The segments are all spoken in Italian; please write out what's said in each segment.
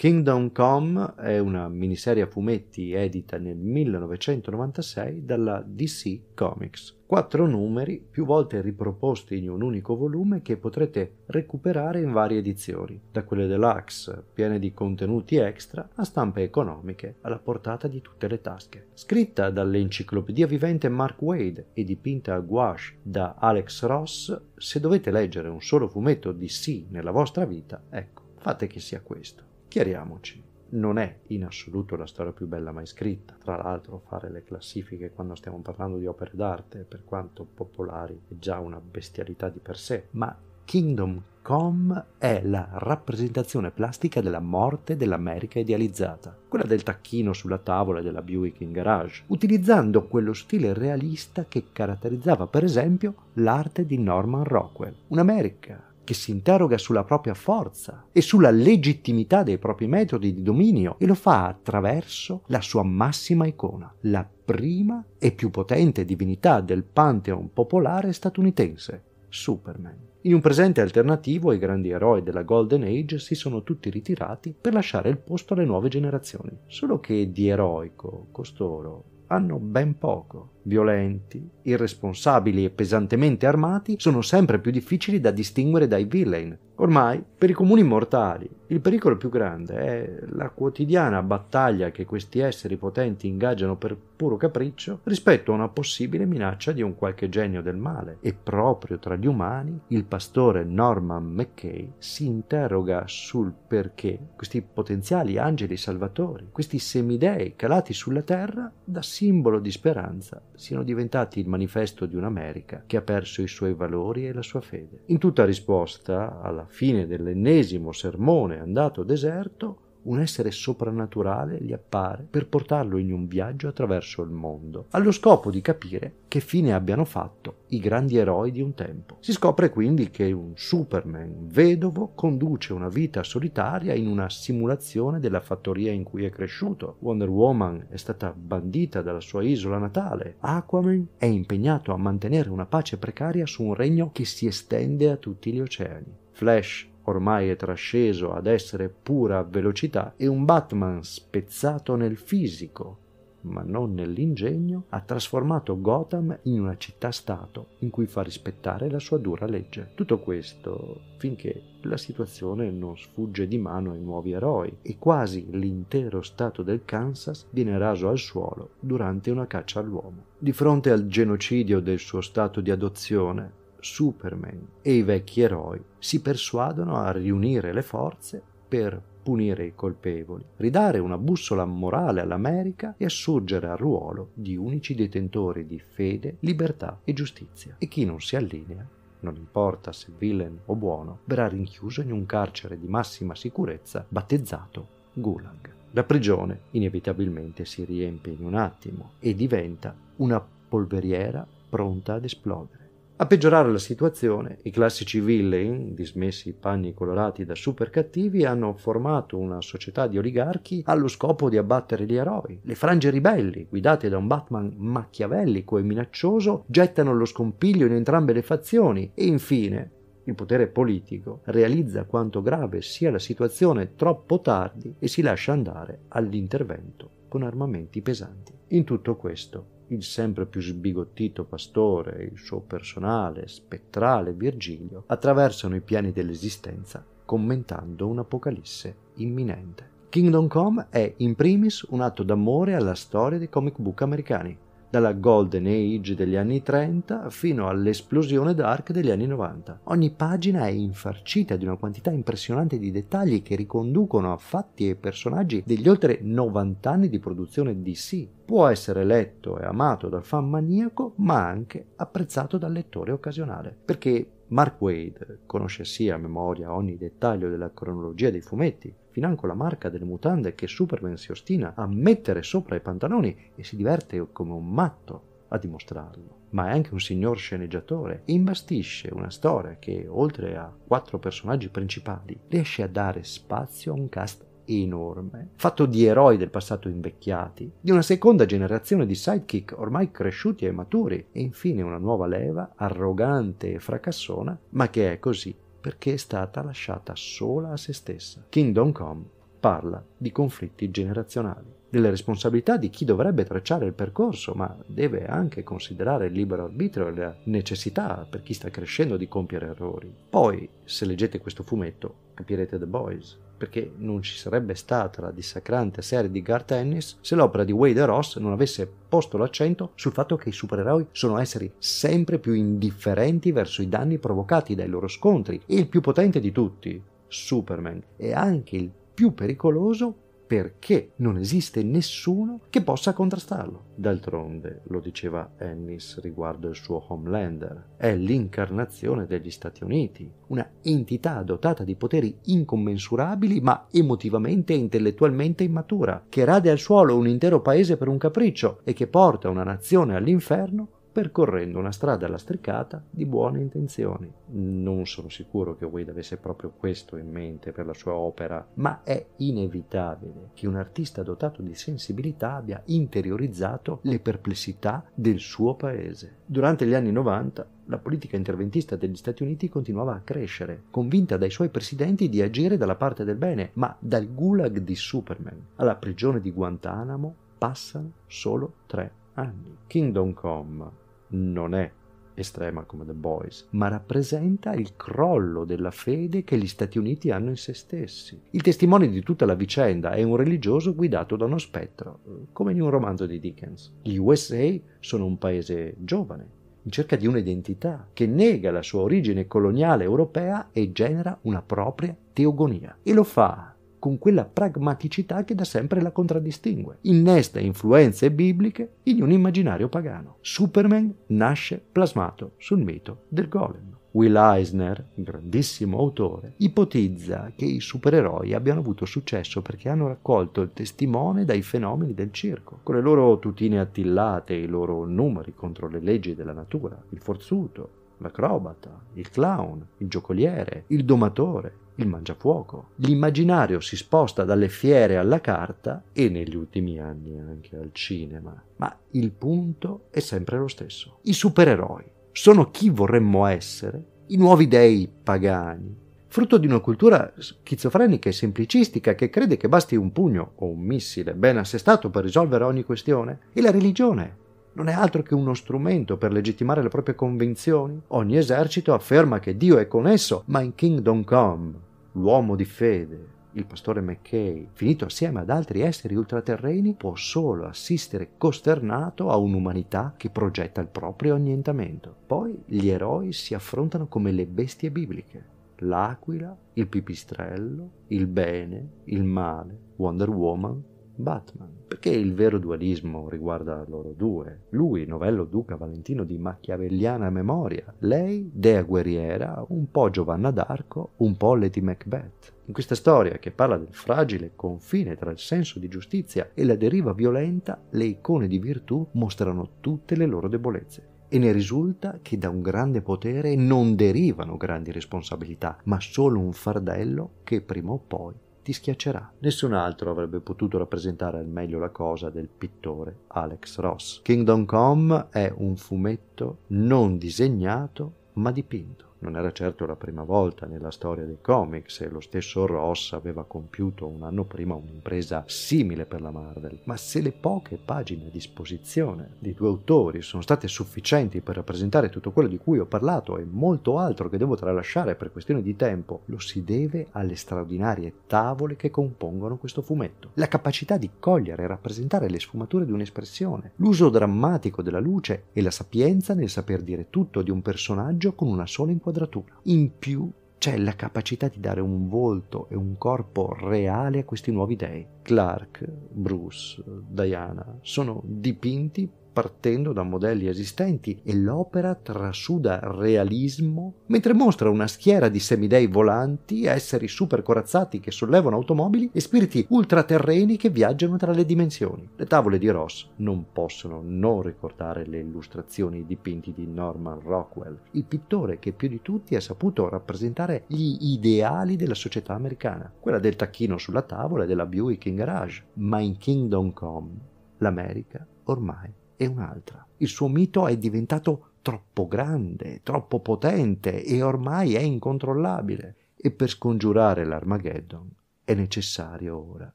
Kingdom Come è una miniserie a fumetti edita nel 1996 dalla DC Comics. Quattro numeri, più volte riproposti in un unico volume che potrete recuperare in varie edizioni, da quelle deluxe, piene di contenuti extra, a stampe economiche, alla portata di tutte le tasche. Scritta dall'enciclopedia vivente Mark Wade e dipinta a gouache da Alex Ross, se dovete leggere un solo fumetto DC nella vostra vita, ecco, fate che sia questo. Chiariamoci, non è in assoluto la storia più bella mai scritta, tra l'altro fare le classifiche quando stiamo parlando di opere d'arte, per quanto popolari, è già una bestialità di per sé, ma Kingdom Come è la rappresentazione plastica della morte dell'America idealizzata, quella del tacchino sulla tavola della Buick in garage, utilizzando quello stile realista che caratterizzava per esempio l'arte di Norman Rockwell. Un'America che si interroga sulla propria forza e sulla legittimità dei propri metodi di dominio e lo fa attraverso la sua massima icona, la prima e più potente divinità del pantheon popolare statunitense, Superman. In un presente alternativo i grandi eroi della Golden Age si sono tutti ritirati per lasciare il posto alle nuove generazioni, solo che di eroico costoro hanno ben poco violenti, irresponsabili e pesantemente armati sono sempre più difficili da distinguere dai villain. Ormai, per i comuni mortali, il pericolo più grande è la quotidiana battaglia che questi esseri potenti ingaggiano per puro capriccio rispetto a una possibile minaccia di un qualche genio del male. E proprio tra gli umani, il pastore Norman McKay si interroga sul perché questi potenziali angeli salvatori, questi semidei calati sulla terra da simbolo di speranza, siano diventati il manifesto di un'America che ha perso i suoi valori e la sua fede. In tutta risposta, alla fine dell'ennesimo sermone andato deserto, un essere soprannaturale gli appare per portarlo in un viaggio attraverso il mondo, allo scopo di capire che fine abbiano fatto i grandi eroi di un tempo. Si scopre quindi che un Superman vedovo conduce una vita solitaria in una simulazione della fattoria in cui è cresciuto. Wonder Woman è stata bandita dalla sua isola natale. Aquaman è impegnato a mantenere una pace precaria su un regno che si estende a tutti gli oceani. Flash ormai è trasceso ad essere pura velocità, e un Batman spezzato nel fisico, ma non nell'ingegno, ha trasformato Gotham in una città-stato in cui fa rispettare la sua dura legge. Tutto questo finché la situazione non sfugge di mano ai nuovi eroi e quasi l'intero stato del Kansas viene raso al suolo durante una caccia all'uomo. Di fronte al genocidio del suo stato di adozione, Superman e i vecchi eroi si persuadono a riunire le forze per punire i colpevoli, ridare una bussola morale all'America e assurgere al ruolo di unici detentori di fede, libertà e giustizia. E chi non si allinea, non importa se villain o buono, verrà rinchiuso in un carcere di massima sicurezza battezzato Gulag. La prigione inevitabilmente si riempie in un attimo e diventa una polveriera pronta ad esplodere. A peggiorare la situazione, i classici villain, dismessi i panni colorati da super cattivi, hanno formato una società di oligarchi allo scopo di abbattere gli eroi. Le frange ribelli, guidate da un Batman macchiavellico e minaccioso, gettano lo scompiglio in entrambe le fazioni e infine il potere politico realizza quanto grave sia la situazione troppo tardi e si lascia andare all'intervento con armamenti pesanti. In tutto questo, il sempre più sbigottito pastore e il suo personale spettrale Virgilio attraversano i piani dell'esistenza commentando un'apocalisse imminente. Kingdom Come è in primis un atto d'amore alla storia dei comic book americani, dalla Golden Age degli anni 30 fino all'esplosione dark degli anni 90. Ogni pagina è infarcita di una quantità impressionante di dettagli che riconducono a fatti e personaggi degli oltre 90 anni di produzione DC. Può essere letto e amato dal fan maniaco, ma anche apprezzato dal lettore occasionale, perché Mark Wade conosce sì a memoria ogni dettaglio della cronologia dei fumetti, financo la marca delle mutande che Superman si ostina a mettere sopra i pantaloni e si diverte come un matto a dimostrarlo. Ma è anche un signor sceneggiatore, e imbastisce una storia che, oltre a quattro personaggi principali, riesce a dare spazio a un cast enorme, fatto di eroi del passato invecchiati, di una seconda generazione di sidekick ormai cresciuti e maturi, e infine una nuova leva arrogante e fracassona, ma che è così perché è stata lasciata sola a se stessa. Kingdom Come parla di conflitti generazionali delle responsabilità di chi dovrebbe tracciare il percorso, ma deve anche considerare il libero arbitrio e la necessità per chi sta crescendo di compiere errori. Poi, se leggete questo fumetto, capirete The Boys, perché non ci sarebbe stata la dissacrante serie di Garth Ennis se l'opera di Wade Ross non avesse posto l'accento sul fatto che i supereroi sono esseri sempre più indifferenti verso i danni provocati dai loro scontri e il più potente di tutti, Superman, è anche il più pericoloso perché non esiste nessuno che possa contrastarlo. D'altronde, lo diceva Ennis riguardo il suo Homelander, è l'incarnazione degli Stati Uniti, una entità dotata di poteri incommensurabili ma emotivamente e intellettualmente immatura, che rade al suolo un intero paese per un capriccio e che porta una nazione all'inferno percorrendo una strada lastricata di buone intenzioni. Non sono sicuro che Wade avesse proprio questo in mente per la sua opera, ma è inevitabile che un artista dotato di sensibilità abbia interiorizzato le perplessità del suo paese. Durante gli anni 90 la politica interventista degli Stati Uniti continuava a crescere, convinta dai suoi presidenti di agire dalla parte del bene, ma dal gulag di Superman alla prigione di Guantanamo passano solo tre anni. Kingdom Come non è estrema come The Boys, ma rappresenta il crollo della fede che gli Stati Uniti hanno in se stessi. Il testimone di tutta la vicenda è un religioso guidato da uno spettro, come in un romanzo di Dickens. Gli USA sono un paese giovane, in cerca di un'identità che nega la sua origine coloniale europea e genera una propria teogonia. E lo fa con quella pragmaticità che da sempre la contraddistingue. Innesta influenze bibliche in un immaginario pagano. Superman nasce plasmato sul mito del golem. Will Eisner, grandissimo autore, ipotizza che i supereroi abbiano avuto successo perché hanno raccolto il testimone dai fenomeni del circo, con le loro tutine attillate, e i loro numeri contro le leggi della natura, il forzuto, l'acrobata, il clown, il giocoliere, il domatore, il mangiafuoco. L'immaginario si sposta dalle fiere alla carta e negli ultimi anni anche al cinema, ma il punto è sempre lo stesso. I supereroi sono chi vorremmo essere, i nuovi dei pagani, frutto di una cultura schizofrenica e semplicistica che crede che basti un pugno o un missile ben assestato per risolvere ogni questione, e la religione non è altro che uno strumento per legittimare le proprie convinzioni? Ogni esercito afferma che Dio è con esso, ma in Kingdom Come, l'uomo di fede, il pastore McKay, finito assieme ad altri esseri ultraterreni, può solo assistere costernato a un'umanità che progetta il proprio annientamento. Poi gli eroi si affrontano come le bestie bibliche. L'aquila, il pipistrello, il bene, il male, Wonder Woman, Batman, perché il vero dualismo riguarda loro due. Lui, novello duca valentino di machiavelliana memoria, lei, dea guerriera, un po' Giovanna d'Arco, un po' Lady Macbeth. In questa storia, che parla del fragile confine tra il senso di giustizia e la deriva violenta, le icone di virtù mostrano tutte le loro debolezze e ne risulta che da un grande potere non derivano grandi responsabilità, ma solo un fardello che prima o poi ti schiaccerà. Nessun altro avrebbe potuto rappresentare al meglio la cosa del pittore Alex Ross. Kingdom Come è un fumetto non disegnato ma dipinto. Non era certo la prima volta nella storia dei comics e lo stesso Ross aveva compiuto un anno prima un'impresa simile per la Marvel, ma se le poche pagine a disposizione di due autori sono state sufficienti per rappresentare tutto quello di cui ho parlato e molto altro che devo tralasciare per questione di tempo, lo si deve alle straordinarie tavole che compongono questo fumetto. La capacità di cogliere e rappresentare le sfumature di un'espressione, l'uso drammatico della luce e la sapienza nel saper dire tutto di un personaggio con una sola inquadratura quadratura. In più c'è la capacità di dare un volto e un corpo reale a questi nuovi dei. Clark, Bruce, Diana sono dipinti partendo da modelli esistenti e l'opera trasuda realismo, mentre mostra una schiera di semidei volanti, esseri supercorazzati che sollevano automobili e spiriti ultraterreni che viaggiano tra le dimensioni. Le tavole di Ross non possono non ricordare le illustrazioni dipinti di Norman Rockwell, il pittore che più di tutti ha saputo rappresentare gli ideali della società americana, quella del tacchino sulla tavola e della Buick in garage, ma in Kingdom Come l'America ormai è un'altra. Il suo mito è diventato troppo grande, troppo potente e ormai è incontrollabile. E per scongiurare l'Armageddon è necessario ora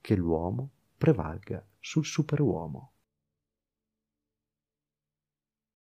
che l'uomo prevalga sul superuomo.